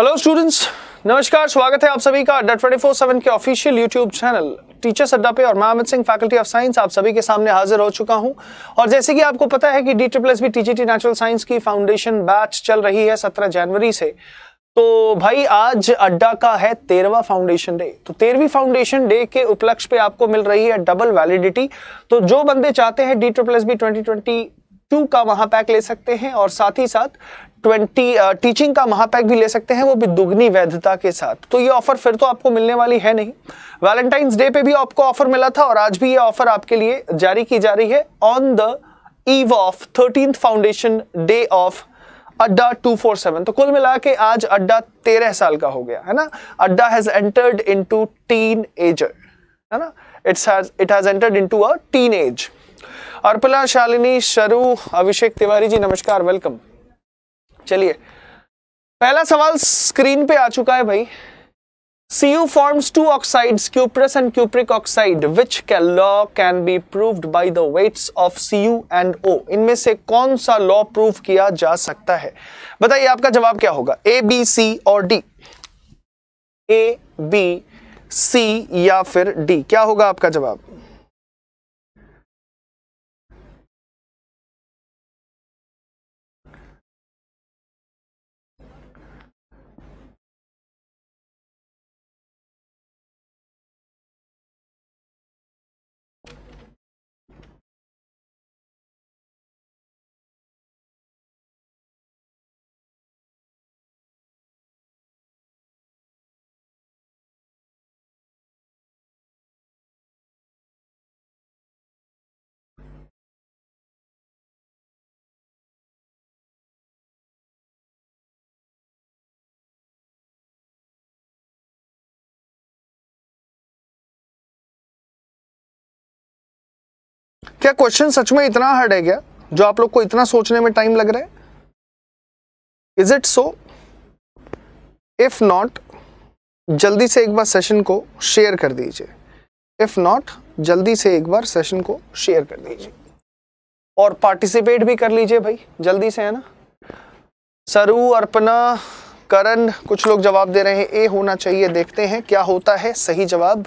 Hello students नमस्कार स्वागत है आप सभी का अड्डा ट्वेंटी फोर सेवन के official YouTube channel teachers Adda पे और मैं Amit Singh faculty of science आप सभी के सामने हाजिर हो चुका हूं और जैसे कि आपको पता है कि D triple S B T natural science की फाउंडेशन बैच चल रही है सत्रह जनवरी से तो भाई आज अड्डा का है तेरहवा फाउंडेशन डे तो तेरहवीं फाउंडेशन डे के उपलक्ष्य पे आपको मिल रही है डबल वैलिडिटी तो जो बंदे चाहते हैं D triple S B twenty twenty two का वहां पैक ले सकते हैं और साथ ही साथ ट्वेंटी टीचिंग का महापैक भी ले सकते हैं वो भी दुगनी वैधता के साथ तो ये ऑफर फिर तो आपको मिलने वाली है नहीं वैलेंटाइंस डे पे भी आपको ऑफर मिला था और आज भी ये ऑफर आपके लिए जारी की जा रही है on the eve of thirteen foundation day of Adda 247 तो कुल मिला के आज अड्डा तेरह साल का हो गया है ना Adda has entered into teenager है ना it's it has entered into a teenage Arpila Shalini Sharu Abhishek Tiwari जी नमस्कार वेलकम चलिए पहला सवाल स्क्रीन पे आ चुका है भाई C U forms two oxides cuprous and cupric oxide which कै law can be proved by the weights of C U and O इनमें से कौन सा लॉ प्रूव किया जा सकता है बताइए आपका जवाब क्या होगा ए बी सी और डी ए बी सी या फिर डी क्या होगा आपका जवाब क्या क्वेश्चन सच में इतना हार्ड है क्या जो आप लोग को इतना सोचने में टाइम लग रहा है is it so if not जल्दी से एक बार सेशन को शेयर कर दीजिए इफ नॉट जल्दी से एक बार सेशन को शेयर कर दीजिए और पार्टिसिपेट भी कर लीजिए भाई जल्दी से है ना सरु अर्पना करण कुछ लोग जवाब दे रहे हैं ए होना चाहिए देखते हैं क्या होता है सही जवाब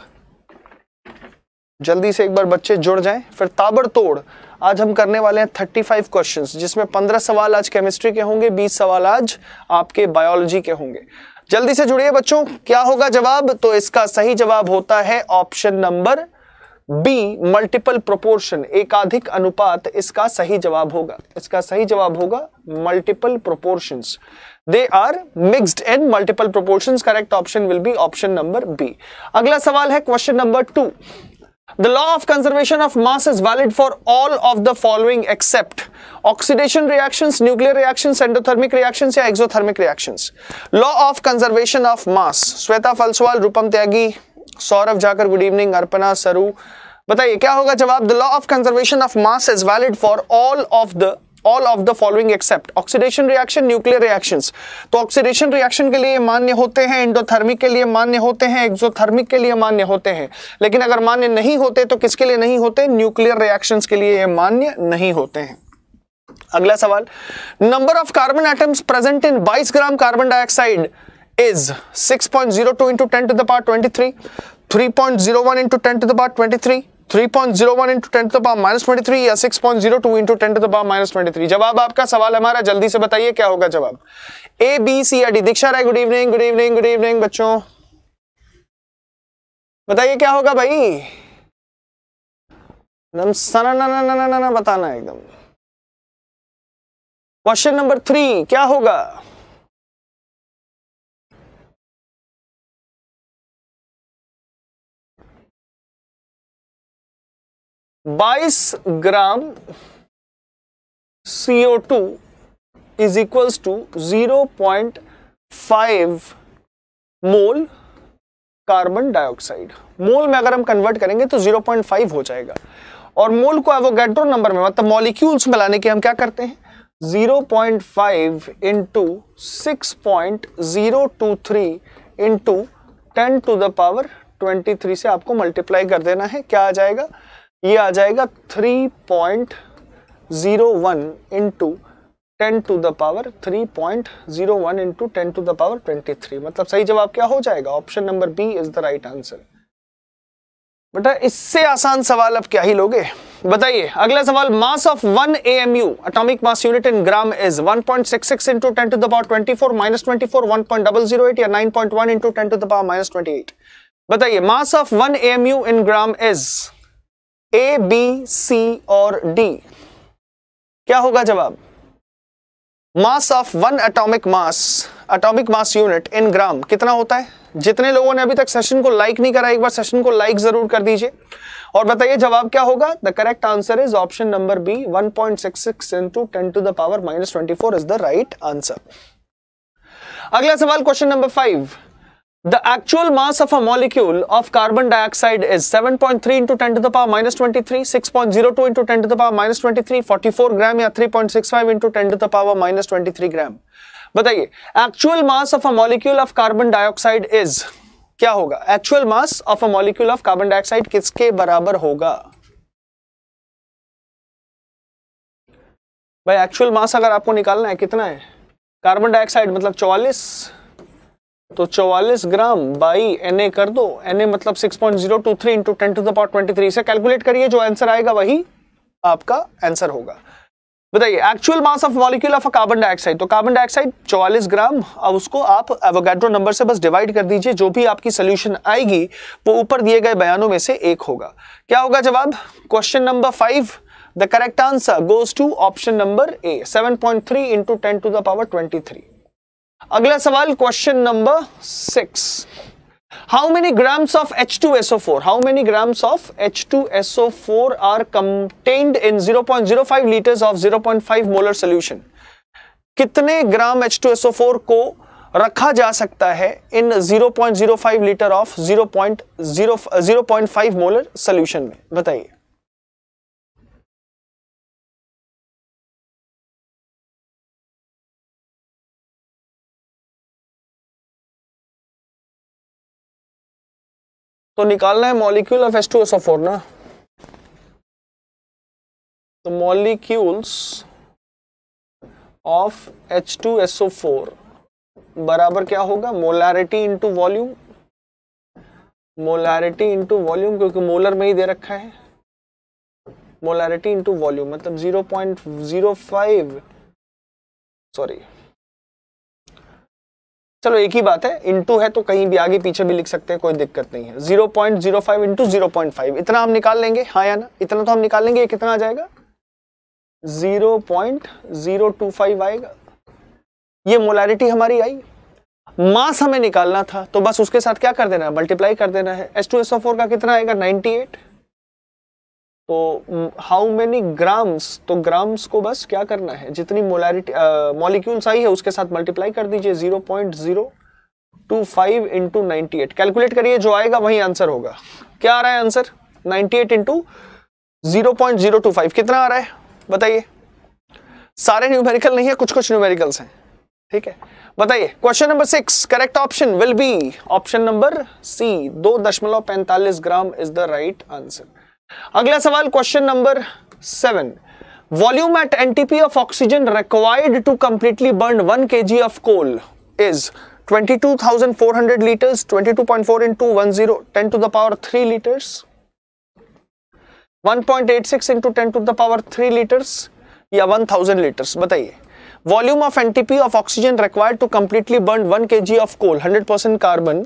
जल्दी से एक बार बच्चे जुड़ जाएं फिर ताबड़तोड़ आज हम करने वाले हैं 35 क्वेश्चन जिसमें 15 सवाल आज केमिस्ट्री के होंगे 20 सवाल आज आपके बायोलॉजी के होंगे जल्दी से जुड़िए बच्चों क्या होगा जवाब तो इसका सही जवाब होता है option number B multiple proportion एकाधिक अनुपात इसका सही जवाब होगा इसका सही जवाब होगा multiple proportion they are mixed and multiple proportion correct option will be option number B अगला सवाल है question number two The law of conservation of mass is valid for all of the following except oxidation reactions, nuclear reactions, endothermic reactions or exothermic reactions. Law of conservation of mass. Sweta Falswal, Rupam Tyagi, Saurav Jakar, good evening, Arpana, Saru. बताइए क्या होगा जवाब The law of conservation of mass is valid for all of the. All of the following except oxidation reaction nuclear reaction तो oxidation reaction के लिए मान्य होते हैं इंडोथर्मिक के लिए मान्य होते हैं एक्सोथर्मिक के लिए मान्य होते हैं लेकिन अगर मान्य नहीं होते तो किसके लिए नहीं होते न्यूक्लियर रिएक्शन के लिए ये मान्य नहीं होते हैं अगला सवाल number of carbon atoms present in 22 gram carbon dioxide is 6.02 point zero two two into ten into twenty three three point zero one into ten to the power 23, 3.01 into ten to the power minus twenty three या 6.02 into ten to the power minus twenty जवाब आपका सवाल हमारा जल्दी से बताइए क्या होगा जवाब ए बी सी या D Diksha Rai good evening good evening good evening बच्चों बताइए क्या होगा भाई एकदम सना ना ना ना ना, ना बताना एकदम क्वेश्चन नंबर थ्री क्या होगा 22 gram CO two is equals to zero point five mole carbon dioxide mole में अगर हम कन्वर्ट करेंगे तो 0.5 हो जाएगा और मोल को एवोगेड्रो नंबर में मतलब मॉलिक्यूल्स में लाने के हम क्या करते हैं 0.5 point five into six point zero two three into ten to the power three से आपको मल्टीप्लाई कर देना है क्या आ जाएगा ये आ जाएगा three point zero one into ten to the power three point zero one into ten to the power twenty three मतलब सही जवाब क्या हो जाएगा option number B is the right answer बेटा इससे आसान सवाल अब क्या ही लोगे बताइए अगला सवाल mass of one A M U atomic mass unit in gram is 1.66 point six six into ten to the power twenty four minus twenty four one point double zero eight या nine point one into ten to the power minus twenty eight बताइए mass of one A M U in gram is A B C और D क्या होगा जवाब mass of one atomic mass atomic mass unit in gram कितना होता है जितने लोगों ने अभी तक सेशन को लाइक नहीं करा एक बार सेशन को लाइक जरूर कर दीजिए और बताइए जवाब क्या होगा the correct answer is option number B 1.66 point six six into ten to the power minus twenty four is the right answer अगला सवाल question number five The actual mass of a molecule of carbon dioxide is 7.3 into 10 to the power minus 23, 6.02 into 10 to the power minus 23, 44 gram या 3.65 into 10 to the power minus 23 gram. बताइए actual mass of a molecule of carbon dioxide is क्या होगा actual mass of a molecule of carbon dioxide किसके बराबर होगा भाई actual mass अगर आपको निकालना है कितना है Carbon dioxide मतलब 44 तो 44 ग्राम बाई एन कर दो एन मतलब 6.023 point zero two three into ten to the twenty three से कैलकुलेट करिए जो आंसर आएगा वही आपका आंसर होगा बताइए actual mass of molecule of carbon dioxide तो कार्बन डाइऑक्साइड 44 ग्राम अब उसको आप एवोगैड्रो नंबर से बस डिवाइड कर दीजिए जो भी आपकी सोल्यूशन आएगी वो ऊपर दिए गए बयानों में से एक होगा क्या होगा जवाब question number five the correct answer goes to option number A seven point three into ten to the power twenty three अगला सवाल question number six how many grams of H two SO four how many grams of H two SO four are contained in zero point zero five litres of zero point five molar solution कितने gram H two SO four को रखा जा सकता है in 0.05 litre of 0.0 0.5 molar solution में बताइए तो निकालना है molecule of S two S of four ना तो molecules of H two S O four बराबर क्या होगा molarity into volume molarity into volume क्योंकि मोलर में ही दे रखा है मोलारिटी इंटू वॉल्यूम मतलब zero point zero five sorry चलो एक ही बात है इंटू है तो कहीं भी आगे पीछे भी लिख सकते हैं कोई दिक्कत नहीं है zero point zero five into zero point five इतना हम निकाल लेंगे हाँ या ना इतना तो हम निकाल लेंगे कितना आ जाएगा zero point zero two five आएगा ये मोलारिटी हमारी आई मास हमें निकालना था तो बस उसके साथ क्या कर देना है मल्टीप्लाई कर देना है S two S O four का कितना आएगा नाइनटी एट तो हाउ मेनी ग्राम्स तो ग्राम्स को बस क्या करना है जितनी मोलैरिटी मॉलिक्यूल्स आई है उसके साथ मल्टीप्लाई कर दीजिए zero point zero two five into ninety eight calculate करिए जो आएगा वही आंसर होगा क्या आ रहा है answer ninety eight into zero point zero two five कितना आ रहा है बताइए सारे न्यूमेरिकल नहीं है कुछ कुछ न्यूमेरिकल्स हैं ठीक है बताइए question number six correct option will be option number C दो दशमलव पैंतालीस gram is the right answer अगला सवाल question number seven volume at NTP of oxygen required to completely burn one K G of coal is 22,400 litres 22.4 into 10, 10 to the power 3 litres 1.86 into 10 to the power 3 litres या 1000 litres बताइए volume of NTP of oxygen required to completely burn 1 kg of coal 100 percent carbon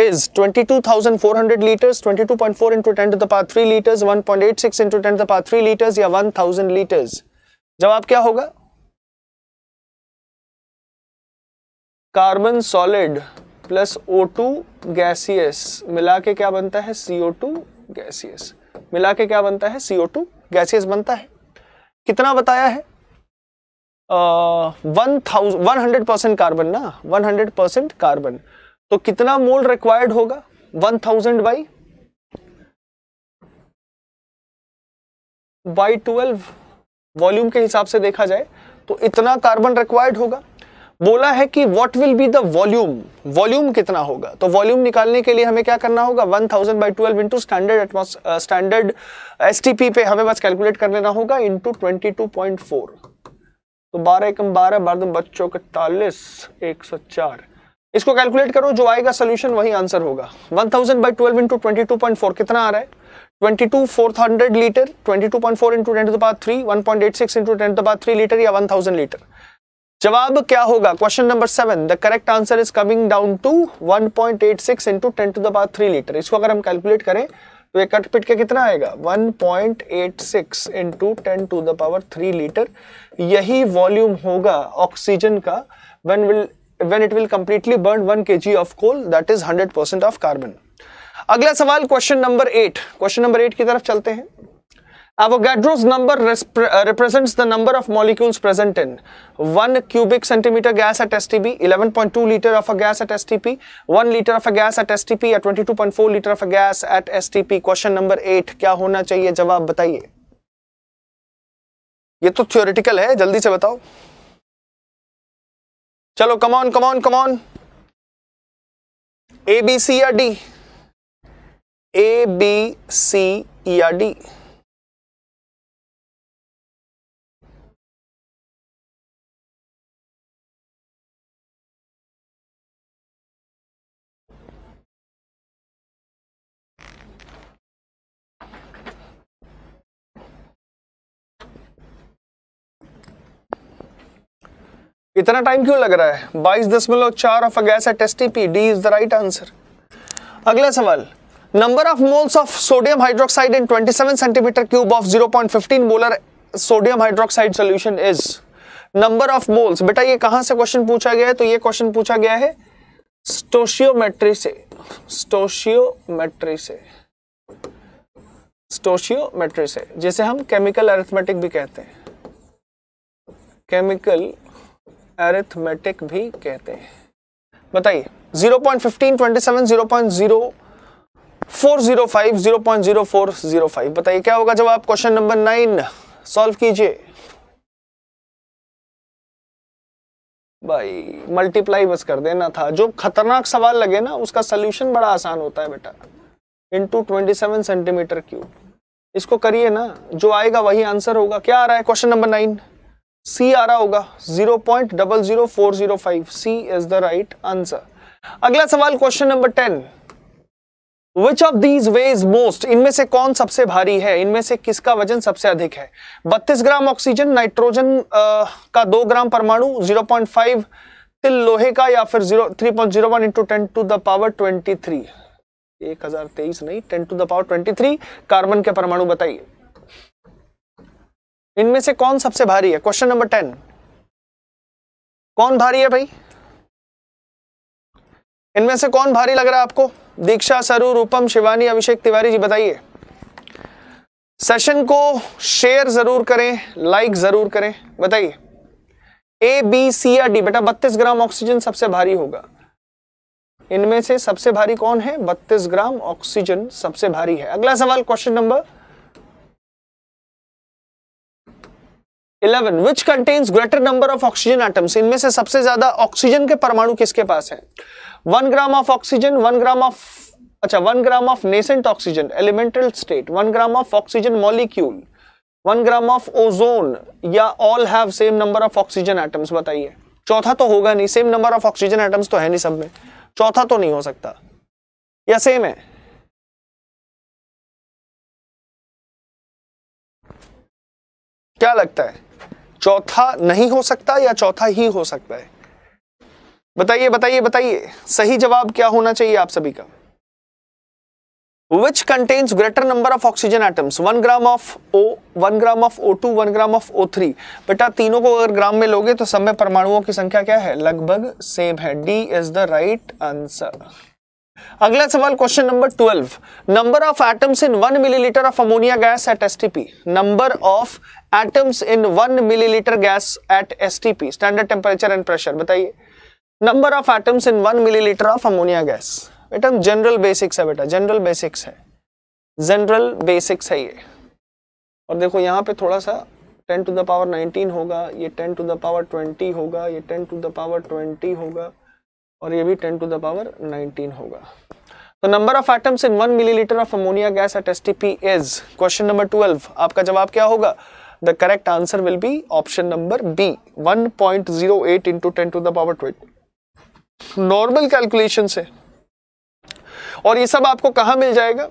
is 22,400 liters, 22.4 into 10 to the power 3 liters, 1.86 into 10 to the power 3 liters or 1000 liters. जवाब क्या होगा Carbon solid plus O2 gaseous मिला के क्या बनता है CO2 gaseous मिला के क्या बनता है CO2 गैसियस बनता है कितना बताया है one thousand one hundred percent carbon ना वन हंड्रेड परसेंट कार्बन तो कितना मोल रिक्वायर्ड होगा one thousand by by twelve volume के हिसाब से देखा जाए तो इतना कार्बन रिक्वायर्ड होगा बोला है कि what will be the volume volume कितना होगा तो वॉल्यूम निकालने के लिए हमें क्या करना होगा 1000 thousand by twelve into standard standard S पे हमें बस कैलकुलेट कर लेना होगा into twenty two point four तो बारह एकम बारह बारह बच्चों इकतालीस एक सौ चार इसको कैलकुलेट करो जो आएगा सोल्यूशन वही आंसर होगा 1000 thousand by twelve into twenty कितना आ रहा है 22,400 litre 22.4 into ten to power three one point eight six into ten to power three litre या 1000 लीटर जवाब क्या होगा question number seven the correct answer is coming down to 1.86 point eight six into ten to power three litre इसको अगर हम calculate करें तो एक कट पिट के कितना आएगा 1.86 point eight six into ten to the power three litre यही वॉल्यूम होगा ऑक्सीजन का one will when it will completely burn 1 kg of coal that is 100% of carbon अगला सवाल question number eight question number eight की तरफ चलते हैं Avogadro's number represents the number of molecules present in 1 cubic centimeter gas at STB, 11.2 liter of a gas at STP, 1 liter of a gas at STP, या 22.4 liter of a gas at STP. Question number 8 क्या होना चाहिए जवाब बताइए ये तो theoretical है जल्दी से बताओ चलो come on come on come on A B C या डी ए बी सी या डी इतना टाइम क्यों लग रहा है बाईस दशमलव चार of a gas at S D is the right answer अगला सवाल number of moles of sodium hydroxide in 27 centimetre cube of 0.15 molar sodium hydroxide solution is number of moles बेटा ये कहां से क्वेश्चन पूछा गया है तो ये क्वेश्चन पूछा गया है स्टोशियोमेट्री से स्टोशियोमेट्री से स्टोशियोमेट्री से जिसे हम केमिकल अरिथमेटिक भी कहते हैं केमिकल एरिथमेटिक भी कहते हैं बताइए पॉइंट जीरो फोर जीरो बताइए क्या होगा जवाब क्वेश्चन नंबर नाइन सॉल्व कीजिए भाई मल्टीप्लाई बस कर देना था जो खतरनाक सवाल लगे ना उसका सोल्यूशन बड़ा आसान होता है बेटा into twenty seven centimetre cube इसको करिए ना जो आएगा वही आंसर होगा क्या आ रहा है क्वेश्चन नंबर नाइन सी आ रहा होगा zero zero zero point double four five C is the right answer अगला सवाल question number ten Which of these weighs most? इनमें से कौन सबसे भारी है इनमें से किसका वजन सबसे अधिक है 32 ग्राम ऑक्सीजन नाइट्रोजन का 2 ग्राम परमाणु 0.5 तिल लोहे का या फिर 0 3.01 into ten to the power 23 1023 नहीं 10 टू द पावर 23 कार्बन के परमाणु बताइए इनमें से कौन सबसे भारी है क्वेश्चन नंबर टेन कौन भारी है भाई इनमें से कौन भारी लग रहा है आपको दीक्षा सरू रूपम शिवानी अभिषेक तिवारी जी बताइए सेशन को शेयर जरूर करें लाइक जरूर करें बताइए ए बी सी या डी बेटा बत्तीस ग्राम ऑक्सीजन सबसे भारी होगा इनमें से सबसे भारी कौन है बत्तीस ग्राम ऑक्सीजन सबसे भारी है अगला सवाल question number eleven which contains greater number of oxygen items इनमें से सबसे ज्यादा ऑक्सीजन के परमाणु किसके पास है one gram of oxygen one gram of अच्छा one gram of nascent oxygen elemental state one gram of oxygen molecule one gram of ozone या all have same number of oxygen atoms बताइए चौथा तो होगा नहीं same number of oxygen atoms तो है नहीं सब में चौथा तो नहीं हो सकता या सेम है क्या लगता है चौथा नहीं हो सकता या चौथा ही हो सकता है बताइए बताइए बताइए सही जवाब क्या होना चाहिए आप सभी का which contains greater number of oxygen items one gram of O one gram of O two one gram of O three बेटा तीनों को अगर ग्राम में लोगे तो सब में परमाणुओं की संख्या क्या है लगभग सेम है D is the right answer अगला सवाल question number twelve number of atoms in one millilitre of ammonia gas at STP number of atoms in one millilitre gas at STP standard temperature and pressure बताइए number of atoms in one millilitre of ammonia gas बेटा general basics है बेटा general basics है general basics है ये और देखो यहाँ पे थोड़ा सा ten to the power nineteen होगा ये ten to the power twenty होगा ये ten to the power twenty होगा और ये भी 10 टू द पावर नाइनटीन होगा तो number of atoms in one millilitre of ammonia gas at S is question number twelve आपका जवाब क्या होगा the correct answer will be option number B 1.08 point zero eight into ten to the power twelve normal calculation से और ये सब आपको कहा मिल जाएगा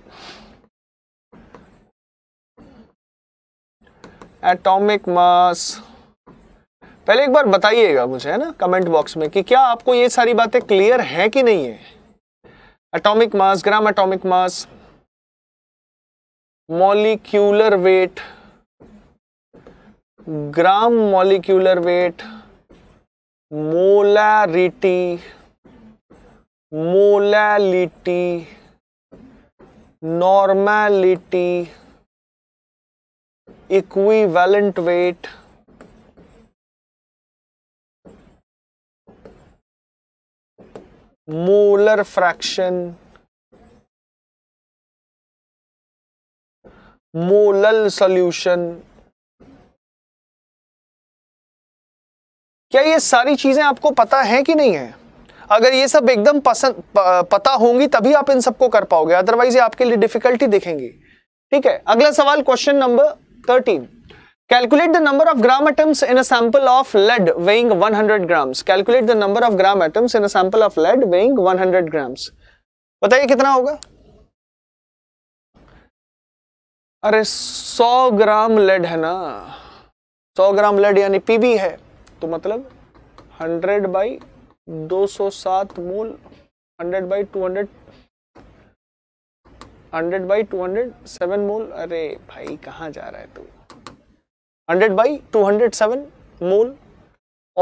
एटॉमिक मास पहले एक बार बताइएगा मुझे है ना कमेंट बॉक्स में कि क्या आपको ये सारी बातें क्लियर है कि नहीं है atomic mass gram atomic mass molecular weight gram molecular weight molarity molality normality equivalent weight molar fraction molal solution क्या ये सारी चीजें आपको पता है कि नहीं है अगर ये सब एकदम पसंद पता होंगी तभी आप इन सबको कर पाओगे अदरवाइज ये आपके लिए डिफिकल्टी दिखेंगी ठीक है अगला सवाल question number thirteen Calculate the number of gram atoms in a sample of lead weighing 100 grams. Calculate the number of gram atoms in a sample of lead weighing 100 grams. बताइए कितना होगा अरे 100 ग्राम लेड है ना 100 ग्राम लेड यानी PB है तो मतलब 100 by 207 mole 100 by 200 100 by 207 mole अरे भाई कहाँ जा रहा है तू तो? Hundred by two hundred seven mole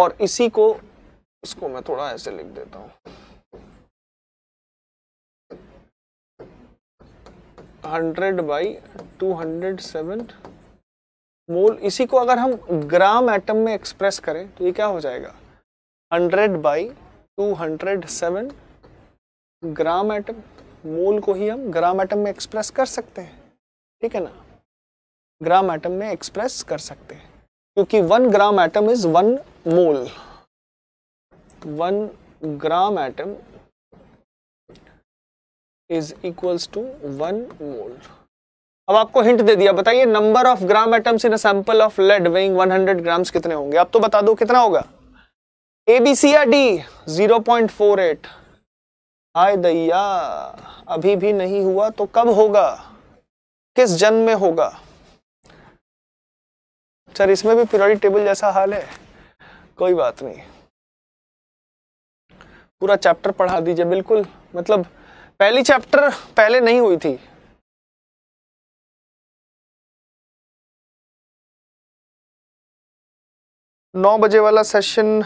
और इसी को इसको मैं थोड़ा ऐसे लिख देता हूँ hundred by two hundred seven mole इसी को अगर हम ग्राम एटम में एक्सप्रेस करें तो ये क्या हो जाएगा hundred by two hundred seven gram atom mole को ही हम ग्राम एटम में एक्सप्रेस कर सकते हैं ठीक है ना ग्राम एटम में एक्सप्रेस कर सकते हैं क्योंकि one gram atom is one mole one gram atom is equals to one mole अब आपको हिंट दे दिया बताइए number of gram atoms in sample of lead weighing 100 grams कितने होंगे आप तो बता दो कितना होगा ए बी सी या डी 0.48 हाय दैया अभी भी नहीं हुआ तो कब होगा किस जन्म में होगा सर इसमें भी पीरियोडिक टेबल जैसा हाल है कोई बात नहीं पूरा चैप्टर पढ़ा दीजिए बिल्कुल मतलब पहली चैप्टर पहले नहीं हुई थी नौ बजे वाला सेशन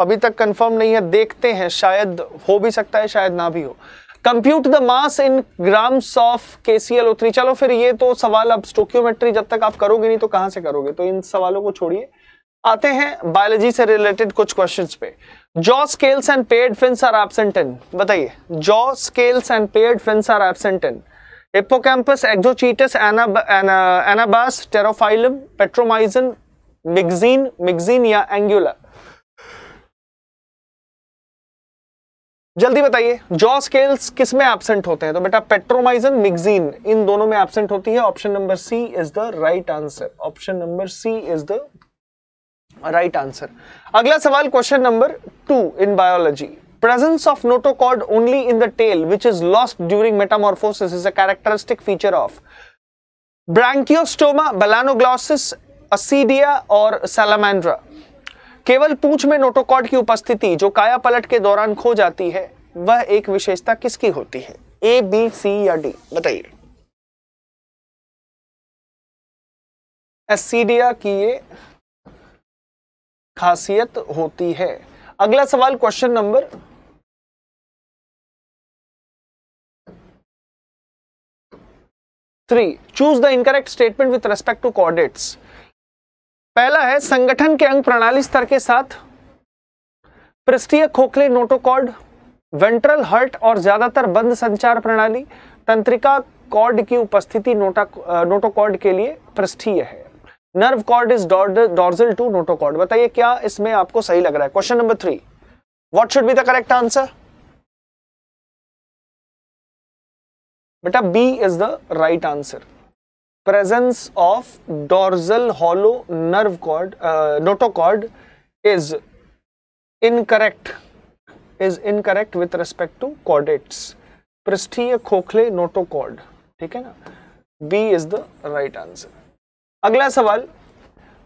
अभी तक कंफर्म नहीं है देखते हैं शायद हो भी सकता है शायद ना भी हो compute the mass in grams of KClO3 चलो फिर ये तो सवाल अब स्टोक्योमेट्री जब तक आप करोगे नहीं तो कहां से करोगे तो इन सवालों को छोड़िए आते हैं बायोलॉजी से रिलेटेड कुछ क्वेश्चंस पे jaw scales and paired fins are absent in बताइए jaw scales and paired fins are absent in Hippocampus Exocoetus Anabas Pterophyllum Petromyzon Myxine Myxine या एंगुलर जल्दी बताइए जॉ स्केल्स किस में एबसेंट होते हैं तो बेटा पेट्रोमाइजन मिक्सिन इन दोनों में एबसेंट होती है option number C is the right answer option number C is the right answer अगला सवाल question number two in biology presence of notochord only in the tail which is lost during metamorphosis is a characteristic feature of Branchiostoma Balanoglossus Ascidia और salamandra केवल पूंछ में notochord की उपस्थिति जो काया पलट के दौरान खो जाती है वह एक विशेषता किसकी होती है ए बी सी या डी बताइए एसिडिया की ये खासियत होती है अगला सवाल question number three choose the incorrect statement with respect to chordates पहला है संगठन के अंग प्रणाली स्तर के साथ पृष्ठीय खोखले नोटोकॉर्ड वेंट्रल हर्ट और ज्यादातर बंद संचार प्रणाली तंत्रिका कॉर्ड की उपस्थिति नोटा नोटोकॉर्ड के लिए पृष्ठीय है nerve cord is dorsal to notochord बताइए क्या इसमें आपको सही लग रहा है question number three what should be the correct answer बेटा B is the right answer presence of dorsal hollow nerve cord, uh, notochord is incorrect, is incorrect with respect to chordates. pristia cochlea, notochord, ठीक है B is the right answer. अगला सवाल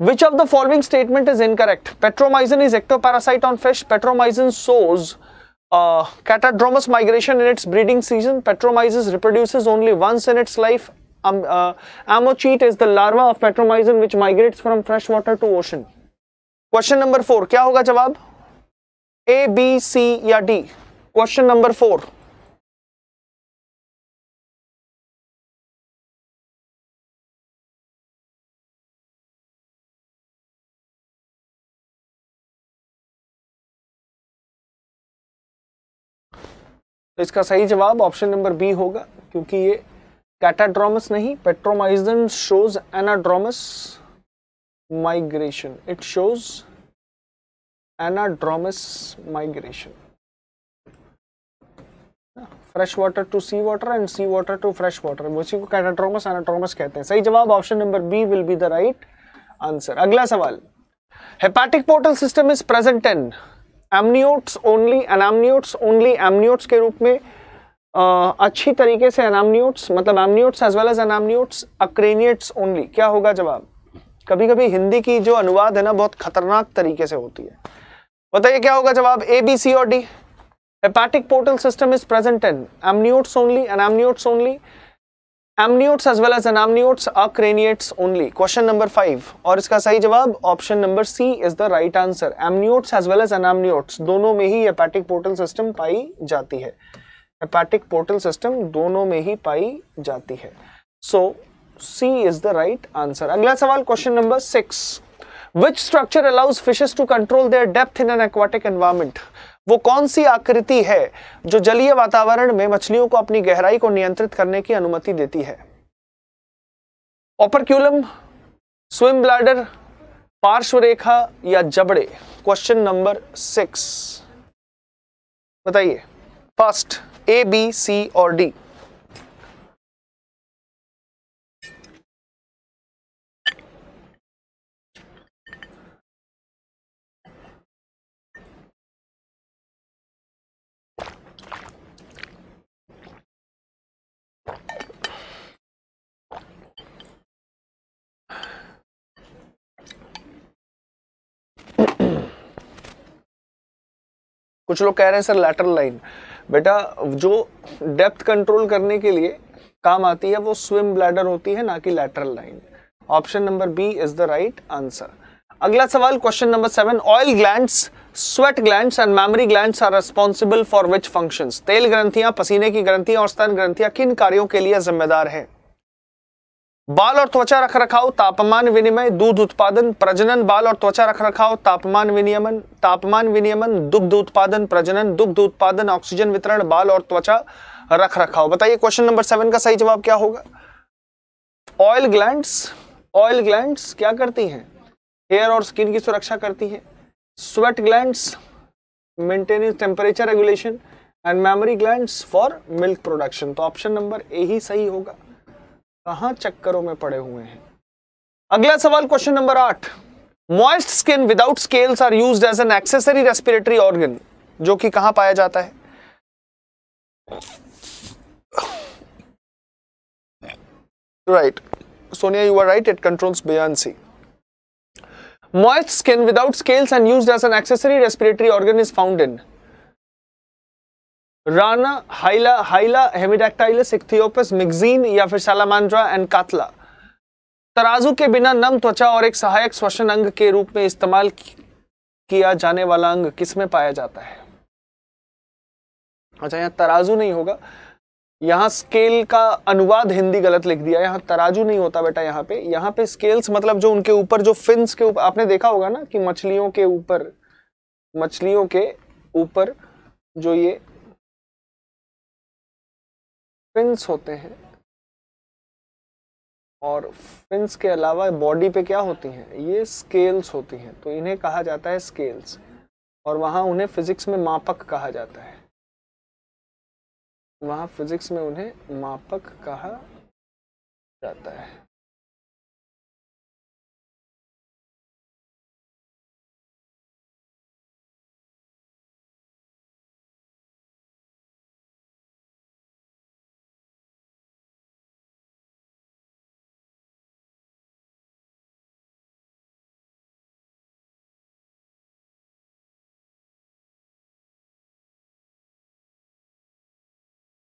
Which of the following statement is incorrect? Petromycin is ectoparasite on fish. Petromycin sows uh, catadromous migration in its breeding season. Petromyces reproduces only once in its life. um, uh, ammocheat is the larva of petromyzin which migrates from freshwater to ocean question number four क्या होगा जवाब ए B C या D question number four तो इसका सही जवाब option number B होगा क्योंकि ये कैटाड्रोमस नहीं petromyzon shows anadromous migration it shows anadromous migration fresh water to sea water and sea water to fresh water उसी को कैटाड्रोमस एनाड्रोमस कहते हैं सही जवाब option number B will be the right answer अगला सवाल hepatic portal system is present in amniotes only anamniotes only amniotes के रूप में अच्छी तरीके से एनामन्यूट्स मतलब amniotes as well as anamniotes acraniates only क्या होगा जवाब कभी कभी हिंदी की जो अनुवाद है ना बहुत खतरनाक तरीके से होती है बताइए क्या होगा जवाब ए बी सी और D hepatic portal system is present in amniotes only anamniotes only amniotes as well as anamniotes acraniates only question number five और इसका सही जवाब option number C is the right answer amniotes as well as anamniotes दोनों में ही hepatic portal system पाई जाती है हेपैटिक पोर्टल सिस्टम दोनों में ही पाई जाती है so C is the right answer अगला सवाल question number six which structure allows fishes to control their depth in an aquatic environment वो कौन सी आकृति है जो जलीय वातावरण में मछलियों को अपनी गहराई को नियंत्रित करने की अनुमति देती है ऑपरक्यूलम स्विम ब्लैडर पार्श्व रेखा या जबड़े क्वेश्चन नंबर सिक्स बताइए first A, B, C or D? कुछ लोग कह रहे हैं सर लेटरल लाइन बेटा जो डेप्थ कंट्रोल करने के लिए काम आती है वो स्विम ब्लैडर होती है ना कि lateral line option number B is the right answer अगला सवाल question number seven oil gland sweat gland and mammary gland are responsible for which function तेल ग्रंथियां पसीने की ग्रंथियां और स्तन ग्रंथियां किन कार्यों के लिए जिम्मेदार है बाल और त्वचा रख रखाव तापमान विनिमय दूध उत्पादन प्रजनन बाल और त्वचा रख रखाव तापमान विनियमन तापमान विनियमन दुग्ध उत्पादन प्रजनन दुग्ध उत्पादन ऑक्सीजन वितरण बाल और त्वचा रख रखाव बताइए क्वेश्चन नंबर सेवन का सही जवाब क्या होगा ऑयल ग्लैंड ऑयल ग्लैंड क्या करती हैं हेयर और स्किन की सुरक्षा करती हैं sweat gland maintenance temperature regulation and mammary gland for milk production तो ऑप्शन नंबर ए ही सही होगा कहां चक्करों में पड़े हुए हैं अगला सवाल क्वेश्चन नंबर आठ moist skin without scales are used as an accessory respiratory organ जो कि कहां पाया जाता है right Sonia you are right it controls C moist skin without scales and use as an accessory respiratory organ is found in rana hyla hyla hemidactylus ichthyophis myxine या फिर सालामांड्रा and कातला तराजू के बिना नम त्वचा और एक सहायक श्वसन अंग के रूप में इस्तेमाल किया जाने वाला अंग किसमें पाया जाता है अच्छा यहाँ तराजू नहीं होगा यहाँ स्केल का अनुवाद हिंदी गलत लिख दिया यहाँ तराजू नहीं होता बेटा यहाँ पे यहाँ पे स्केल्स मतलब जो उनके ऊपर जो फिन्स के ऊपर आपने देखा होगा ना कि मछलियों के ऊपर मछलियों के ऊपर जो ये फिंस होते हैं और फिंस के अलावा बॉडी पे क्या होती हैं ये स्केल्स होती हैं तो इन्हें कहा जाता है स्केल्स और वहाँ उन्हें फिजिक्स में मापक कहा जाता है वहाँ फिजिक्स में उन्हें मापक कहा जाता है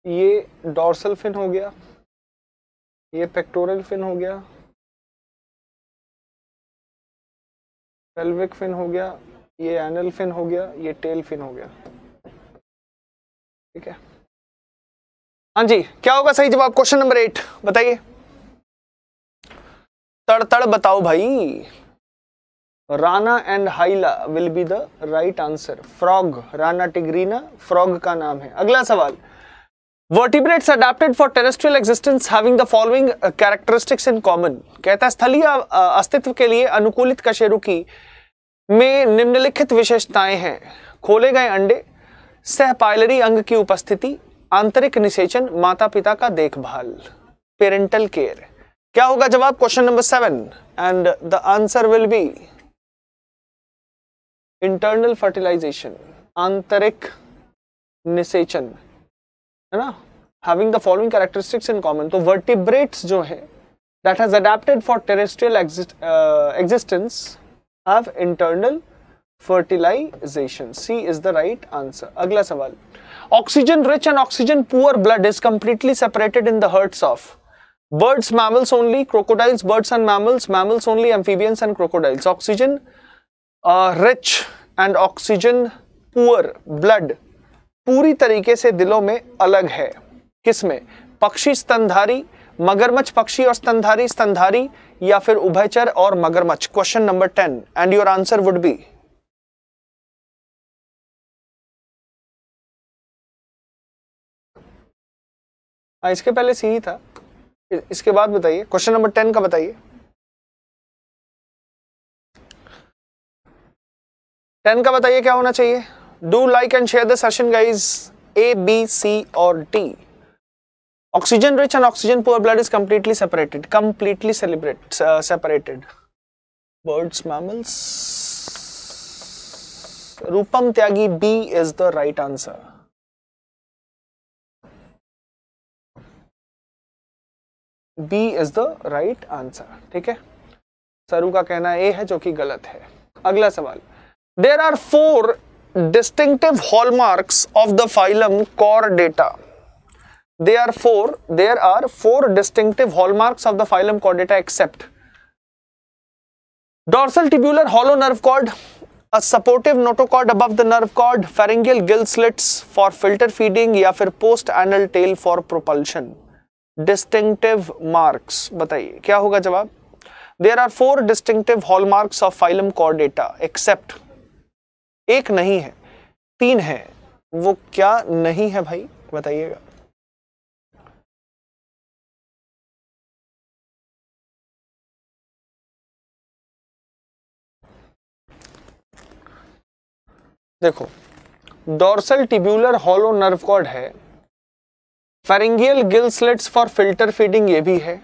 ये डॉर्सल फिन हो गया ये पेक्टोरल फिन हो गया पेल्विक फिन हो गया ये एनल फिन हो गया ये टेल फिन हो गया ठीक है हाँ जी क्या होगा सही जवाब क्वेश्चन नंबर एट बताइए तड़ तड़ बताओ भाई rana and hyla will be the right answer frog rana tigrina frog का नाम है अगला सवाल vertebrates adapted for terrestrial existence having the following characteristics in common कहता है स्थलीय अस्तित्व के लिए अनुकूलित कशेरुकी में निम्नलिखित विशेषताएं हैं खोले गए अंडे सह पायलरी अंग की उपस्थिति आंतरिक निषेचन माता पिता का देखभाल पेरेंटल केयर क्या होगा जवाब question number seven and the answer will be internal fertilization आंतरिक निषेचन है ना having the following characteristics in common तो वर्टिब्रेट्स जो है that has adapted for terrestrial existence have internal fertilization C is the right answer अगला सवाल oxygen rich and oxygen poor blood is completely separated in the hearts of birds mammals only crocodiles birds and mammals mammals only amphibians and crocodiles oxygen rich and oxygen poor blood पूरी तरीके से दिलों में अलग है किसमें पक्षी स्तनधारी मगरमच्छ पक्षी और स्तनधारी स्तनधारी या फिर उभयचर और मगरमच्छ question number ten and your answer would be इसके पहले सी ही था इसके बाद बताइए क्वेश्चन नंबर टेन का बताइए टेन का बताइए क्या होना चाहिए do like and share the session guys A B C और D oxygen rich and oxygen poor blood is completely separated completely celebrate separated birds mammals Rupam Tyagi B is the right answer B is the right answer ठीक है सरू का कहना ए है जो कि गलत है अगला सवाल there are four distinctive hallmarks of the phylum Chordata. There are four. There are four distinctive hallmarks of the phylum Chordata except dorsal tubular hollow nerve cord, a supportive notochord above the nerve cord, pharyngeal gill slits for filter feeding या फिर post anal tail for propulsion. Distinctive marks बताइए क्या होगा जवाब There are four distinctive hallmarks of phylum Chordata except एक नहीं है तीन है वो क्या नहीं है भाई बताइएगा देखो dorsal tubular hollow nerve cord है pharyngeal gill slits for filter feeding ये भी है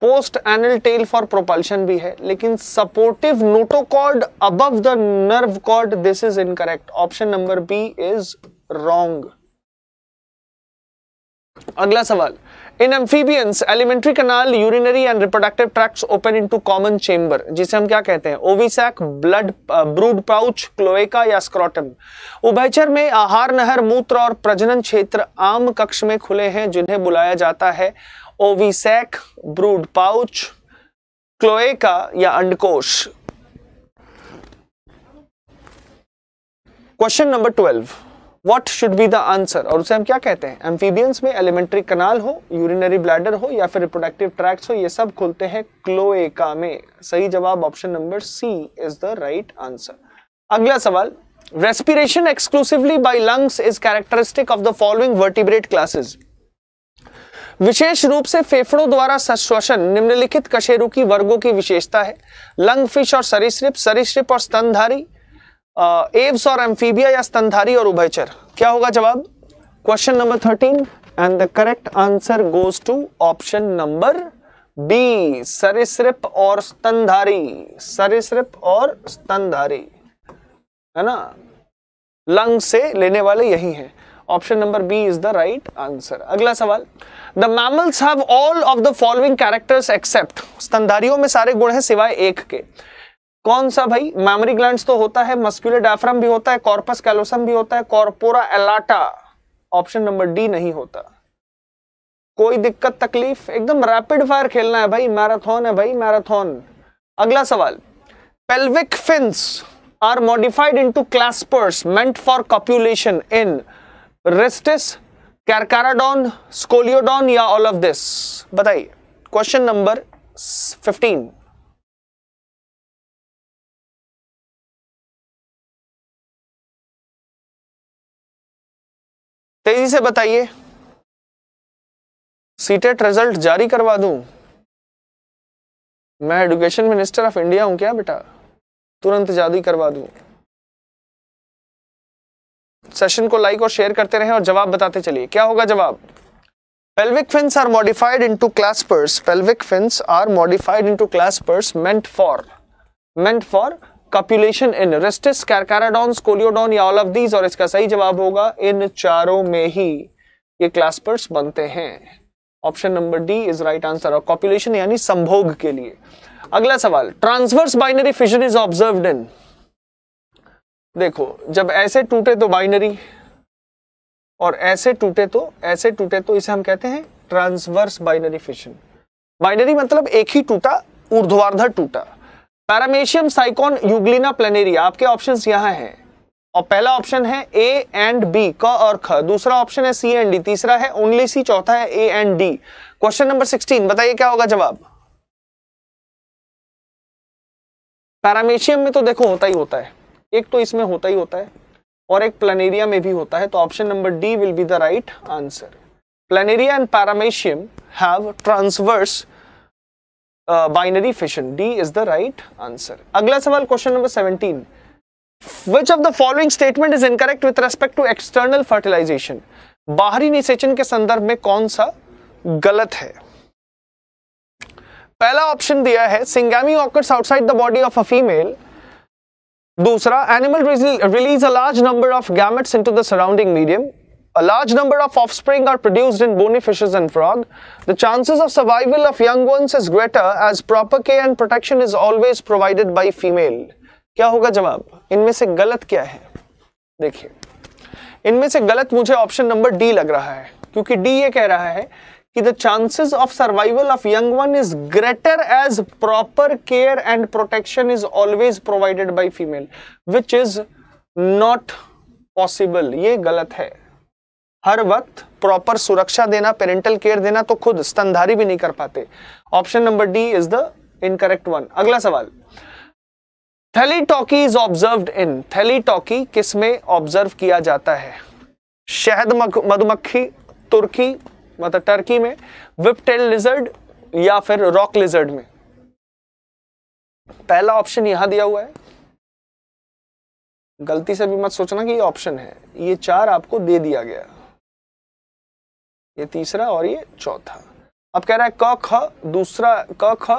post anal tail for propulsion भी है लेकिन supportive notochord above the nerve cord this is incorrect option number B is wrong अगला सवाल in amphibians alimentary canal urinary and reproductive tract open into common chamber जिसे हम क्या कहते हैं ovisac blood brood pouch cloaca या scrotum उभयचर में आहार नहर मूत्र और प्रजनन क्षेत्र आम कक्ष में खुले हैं जिन्हें बुलाया जाता है ओविसेक ब्रूड पाउच क्लोएका या अंडकोश question number twelve what should be the answer और उसे हम क्या कहते हैं एम्फीबियंस में एलिमेंट्री कनाल हो यूरिनरी ब्लैडर हो या फिर रिप्रोडक्टिव ट्रैक्ट हो ये सब खुलते हैं क्लोएका में सही जवाब option number C is the right answer अगला सवाल respiration exclusively by lungs is characteristic of the following vertebrate classes विशेष रूप से फेफड़ों द्वारा सश्वसन निम्नलिखित कशेरुकी वर्गों की विशेषता है लंग फिश और सरिश्रिप सरिश्रिप और स्तनधारी एव्स और एम्फीबिया या स्तनधारी और उभयचर क्या होगा जवाब question number thirteen and the correct answer goes to option number B सरिश्रिप और स्तनधारी सरिश्रिप और स्तनधारी है ना लंग से लेने वाले यही हैं option number B is the right answer अगला सवाल the mammals have all of the following characters except स्तनधारियों में सारे गुण हैं सिवाय एक के कौन सा भाई मैमरी ग्लैंड्स तो होता है मस्कुलर डायफ्राम भी होता है कॉर्पस कैलोसम भी होता है corpora allata option number D नहीं होता कोई दिक्कत तकलीफ एकदम रैपिड फायर खेलना है भाई मैराथन है भाई मैराथन अगला सवाल pelvic fins are modified into claspers meant for copulation in pristis carcharodon scoliodon या ऑल ऑफ दिस बताइए क्वेश्चन नंबर फिफ्टीन तेजी से बताइए सीटेट रिजल्ट e जारी करवा दूं मैं एडुकेशन मिनिस्टर ऑफ इंडिया हूं क्या बेटा तुरंत जारी करवा दूं सेशन को लाइक और शेयर करते रहें और जवाब बताते चलिए क्या होगा जवाब pelvic fins are modified into claspers pelvic fins are modified into claspers meant for meant for copulation in pristis carcharodons scoliodon या ऑल ऑफ दीज और इसका सही जवाब होगा इन चारों में ही ये क्लास्पर्स बनते हैं option number D is right answer और कॉपुलेशन यानी संभोग के लिए अगला सवाल transverse binary fission is observed in देखो जब ऐसे टूटे तो बाइनरी और ऐसे टूटे तो ऐसे टूटे तो इसे हम कहते हैं ट्रांसवर्स बाइनरी फिशन बाइनरी मतलब एक ही टूटा ऊर्ध्वाधर टूटा पैरामेशियम साइकोन यूग्लिना प्लेनेरिया आपके ऑप्शंस यहां हैं और पहला ऑप्शन है ए एंड बी क और ख दूसरा ऑप्शन है सी एंड डी तीसरा है ओनली सी चौथा है A and D question number sixteen बताइए क्या होगा जवाब पैरामेशियम में तो देखो होता ही होता है एक तो इसमें होता ही होता है और एक प्लानेरिया में भी होता है तो option number D will be the right answer planaria and paramecium have transverse binary fission D is the right answer अगला सवाल question number seventeen which of the following statement is incorrect with respect to external fertilization बाहरी निषेचन के संदर्भ में कौन सा गलत है पहला ऑप्शन दिया है syngamy occurs outside the body of a female दूसरा animal release a large number of gametes into the surrounding medium a large number of offspring are produced in bony fishes and frog the chances of survival of young ones is greater as proper care and protection is always provided by female क्या होगा जवाब इनमें से गलत क्या है देखिए इनमें से गलत मुझे ऑप्शन नंबर डी लग रहा है क्योंकि डी ये कह रहा है कि the chances of survival of young one is greater as proper care and protection is always provided by female which is not possible ये गलत है हर वक्त प्रॉपर सुरक्षा देना पेरेंटल केयर देना तो खुद स्तनधारी भी नहीं कर पाते option number D is the incorrect one अगला सवाल थैलीटॉकी इज ऑब्जर्व इन थैलीटॉकी किसमें ऑब्जर्व किया जाता है शहद मधुमक्खी तुर्की मतलब टर्की में विप टेल लिजर्ड या फिर रॉक लिजर्ड में पहला ऑप्शन यहां दिया हुआ है गलती से भी मत सोचना कि ये ऑप्शन है ये चार आपको दे दिया गया ये तीसरा और ये चौथा अब कह रहा है क ख दूसरा क ख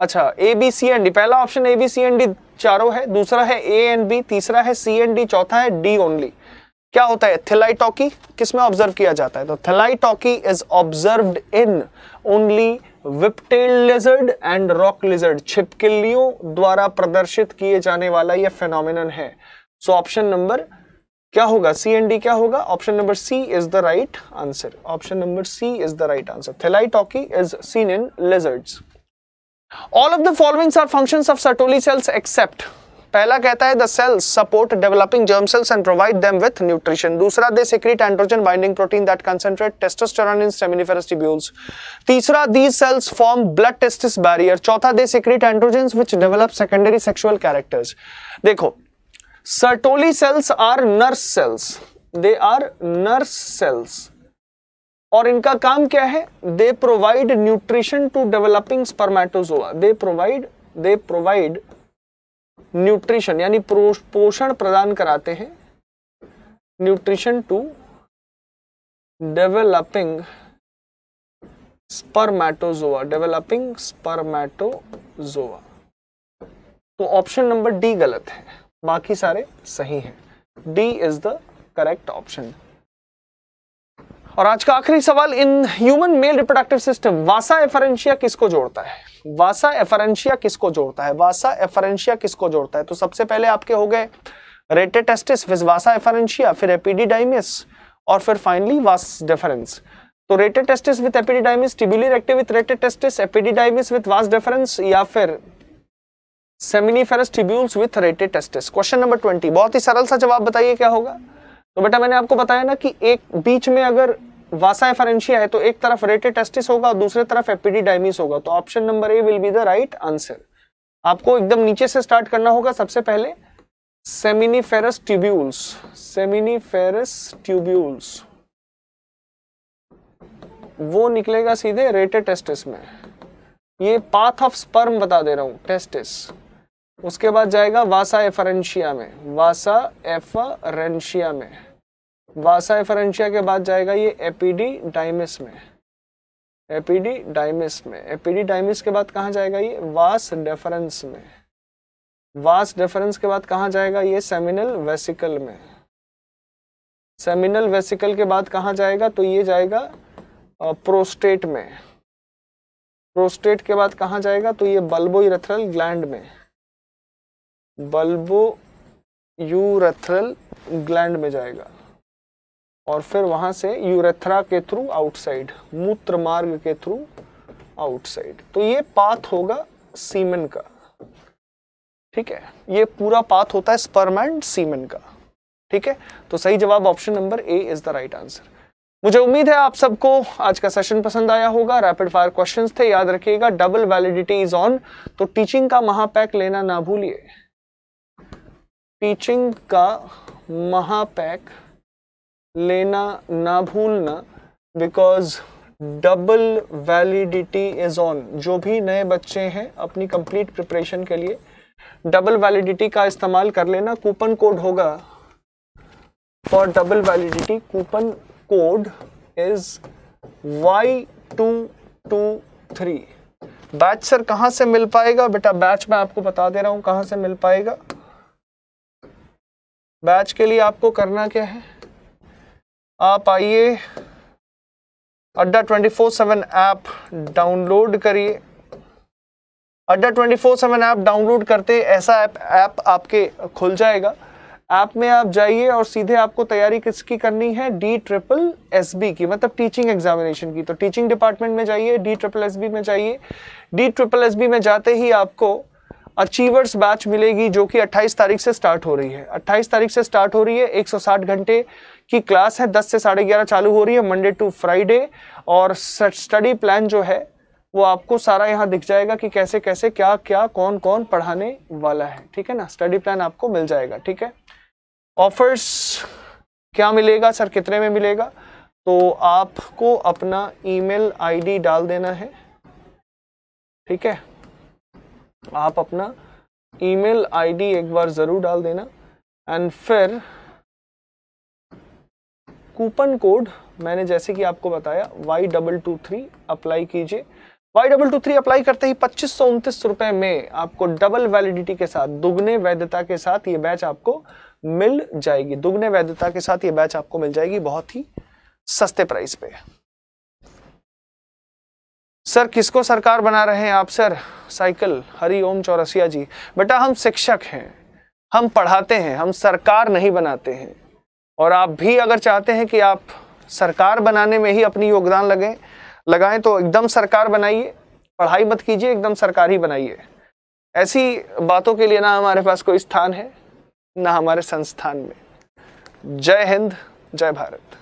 अच्छा A B C and D पहला option A B C and D चारों है दूसरा है ए एन बी तीसरा है सी एन डी चौथा है डी ओनली क्या होता है थिलाइटॉकी किसमें ऑब्जर्व किया जाता है तो thelytoky is observe in only whiptail lizard and rock lizard छिपकिलियों द्वारा प्रदर्शित किए जाने वाला यह फेनोमिन है सो ऑप्शन नंबर क्या होगा सी एंड डी क्या होगा option number C is the right answer option number C is the right answer thelytoky is seen in lizards all of the followings are functions of sertoli cells except पहला कहता है the cells support developing germ cells and provide them with nutrition दूसरा they secrete androgen binding protein that concentrate testosterone in seminiferous tubules तीसरा these cells form blood testis barrier चौथा they secrete androgens which develop secondary sexual characters देखो sertoli cells are nurse cells they are nurse cells और इनका काम क्या है they provide nutrition to developing spermatozoa they provide they provide nutrition यानी पोषण प्रदान कराते हैं nutrition to developing spermatozoa developing spermatozoa तो ऑप्शन नंबर डी गलत है बाकी सारे सही हैं D is the correct option और आज का आखिरी सवाल in human male reproductive system vasa efferentia किसको जोड़ता है वासा एफरेंशिया किसको जोड़ता है वासा एफरेंशिया किसको जोड़ता है तो सबसे पहले आपके हो गए रेटेटेस्टिस फिर वासा एफरेंशिया फिर एपीडीडाइमिस और फिर फाइनली वास डिफरेंस तो rete testis with epididymis tubular active with rete testis epididymis with vas deferens या फिर seminiferous tubules with rete testis question number twenty बहुत ही सरल सा जवाब बताइए क्या होगा तो बेटा मैंने आपको बताया ना कि एक बीच में अगर वासा एफरेंशिया है तो एक तरफ रेटेड टेस्टिस होगा और दूसरे तरफ एपीडी डायमिस होगा तो option number A will be the right answer आपको एकदम नीचे से स्टार्ट करना होगा सबसे पहले सेमिनिफेरस ट्यूब्यूल्स सेमिनिफेरस ट्यूब्यूल्स वो निकलेगा सीधे रेटेड टेस्टिस में ये पाथ ऑफ स्पर्म बता दे रहा हूं टेस्टिस उसके बाद जाएगा वासा एफरेंशिया में वासा एफरेंशिया में वासा के बाद जाएगा ये एपीडी डाइमिस में एपीडी डाइमिस में एपीडी डाइमिस के बाद कहाँ जाएगा ये वास डेफरेंस में वास डेफरेंस के बाद कहाँ जाएगा ये सेमिनल वेसिकल में सेमिनल वेसिकल के बाद कहाँ जाएगा तो ये जाएगा प्रोस्टेट में प्रोस्टेट के बाद कहाँ जाएगा तो ये बल्बो यूरेथरल ग्लैंड में बल्बो यूरेथरल ग्लैंड में जाएगा और फिर वहां से यूरेथ्रा के थ्रू आउटसाइड मूत्र मार्ग के थ्रू आउटसाइड तो ये पाथ होगा सीमेन का ठीक है ये पूरा पाथ होता है स्पर्म एंड सीमेन का ठीक है तो सही जवाब option number A is the right answer मुझे उम्मीद है आप सबको आज का सेशन पसंद आया होगा रैपिड फायर क्वेश्चंस थे याद रखिएगा डबल वैलिडिटी इज ऑन तो टीचिंग का महापैक लेना ना भूलिए टीचिंग का महापैक लेना ना भूलना because double validity is on जो भी नए बच्चे हैं अपनी कंप्लीट प्रिपरेशन के लिए डबल वैलिडिटी का इस्तेमाल कर लेना कूपन कोड होगा for double validity coupon code is Y two two three batch sir कहाँ से मिल पाएगा बेटा बैच मैं आपको बता दे रहा हूँ कहाँ से मिल पाएगा बैच के लिए आपको करना क्या है आप आइए Adda twenty four seven app download करिए Adda twenty four seven app download करते ऐसा ऐप ऐप आपके खुल जाएगा ऐप में आप जाइए और सीधे आपको तैयारी किसकी करनी है डी ट्रिपल एस बी की मतलब टीचिंग एग्जामिनेशन की तो टीचिंग डिपार्टमेंट में जाइए डी ट्रिपल एस बी में जाइए डी ट्रिपल एस बी में जाते ही आपको अचीवर्स बैच मिलेगी जो कि 28 तारीख से स्टार्ट हो रही है 28 तारीख से स्टार्ट हो रही है 160 घंटे की क्लास है दस से साढ़े ग्यारह चालू हो रही है मंडे टू फ्राइडे और स्टडी प्लान जो है वो आपको सारा यहाँ दिख जाएगा कि कैसे कैसे क्या क्या कौन कौन पढ़ाने वाला है ठीक है ना स्टडी प्लान आपको मिल जाएगा ठीक है ऑफर्स क्या मिलेगा सर कितने में मिलेगा तो आपको अपना ईमेल आईडी डाल देना है ठीक है आप अपना ईमेल आईडी एक बार ज़रूर डाल देना एंड फिर कूपन कोड मैंने जैसे कि आपको बताया Y double two three apply कीजिए Y double two three apply करते ही पच्चीस सौ उनतीस रुपए में आपको डबल वैलिडिटी के साथ दुगने वैधता के साथ ये बैच आपको मिल जाएगी दुगने वैधता के साथ ये बैच आपको मिल जाएगी बहुत ही सस्ते प्राइस पे सर किसको सरकार बना रहे हैं आप सर साइकिल हरी ओम चौरसिया जी बेटा हम शिक्षक हैं हम पढ़ाते हैं हम सरकार नहीं बनाते हैं और आप भी अगर चाहते हैं कि आप सरकार बनाने में ही अपनी योगदान लगें लगाएं तो एकदम सरकार बनाइए पढ़ाई मत कीजिए एकदम सरकार ही बनाइए ऐसी बातों के लिए ना हमारे पास कोई स्थान है ना हमारे संस्थान में जय हिंद जय भारत